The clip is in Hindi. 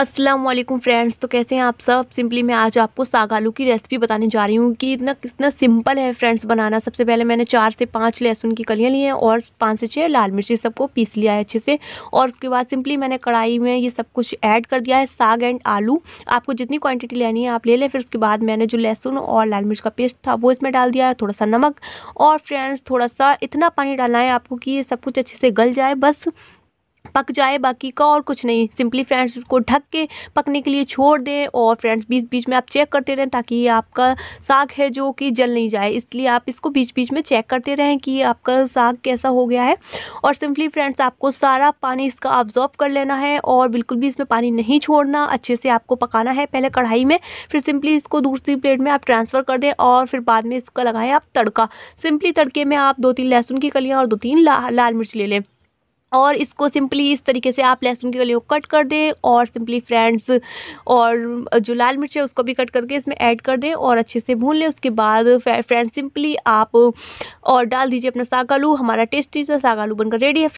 अस्सलाम वालेकुम फ्रेंड्स तो कैसे हैं आप सब सिंपली मैं आज आपको साग आलू की रेसिपी बताने जा रही हूँ कि इतना कितना सिंपल है फ्रेंड्स बनाना सबसे पहले मैंने चार से पाँच लहसुन की कलियाँ ली हैं और पाँच से छः लाल मिर्ची सबको पीस लिया है अच्छे से और उसके बाद सिंपली मैंने कढ़ाई में ये सब कुछ ऐड कर दिया है साग एंड आलू आपको जितनी क्वान्टिटी लेनी है आप ले लें फिर उसके बाद मैंने जो लहसुन और लाल मिर्च का पेस्ट था वो इसमें डाल दिया है थोड़ा सा नमक और फ्रेंड्स थोड़ा सा इतना पानी डालना है आपको कि ये सब कुछ अच्छे से गल जाए बस पक जाए बाकी का और कुछ नहीं सिंपली फ्रेंड्स इसको ढक के पकने के लिए छोड़ दें और फ्रेंड्स बीच बीच में आप चेक करते रहें ताकि ये आपका साग है जो कि जल नहीं जाए इसलिए आप इसको बीच बीच में चेक करते रहें कि आपका साग कैसा हो गया है और सिंपली फ्रेंड्स आपको सारा पानी इसका ऑब्जॉर्व कर लेना है और बिल्कुल भी इसमें पानी नहीं छोड़ना अच्छे से आपको पकाना है पहले कढ़ाई में फिर सिंपली इसको दूसरी प्लेट में आप ट्रांसफ़र कर दें और फिर बाद में इसका लगाएं आप तड़का सिंपली तड़के में आप दो तीन लहसुन की कलियाँ और दो तीन ला, लाल मिर्च ले लें और इसको सिंपली इस तरीके से आप लहसुन की गलियों को कट कर दें और सिंपली फ्रेंड्स और जो लाल मिर्च है उसको भी कट करके इसमें ऐड कर दें और अच्छे से भून लें उसके बाद फ्रेंड्स सिंपली आप और डाल दीजिए अपना साग आलू हमारा टेस्टी सा साग आलू बनकर रेडी है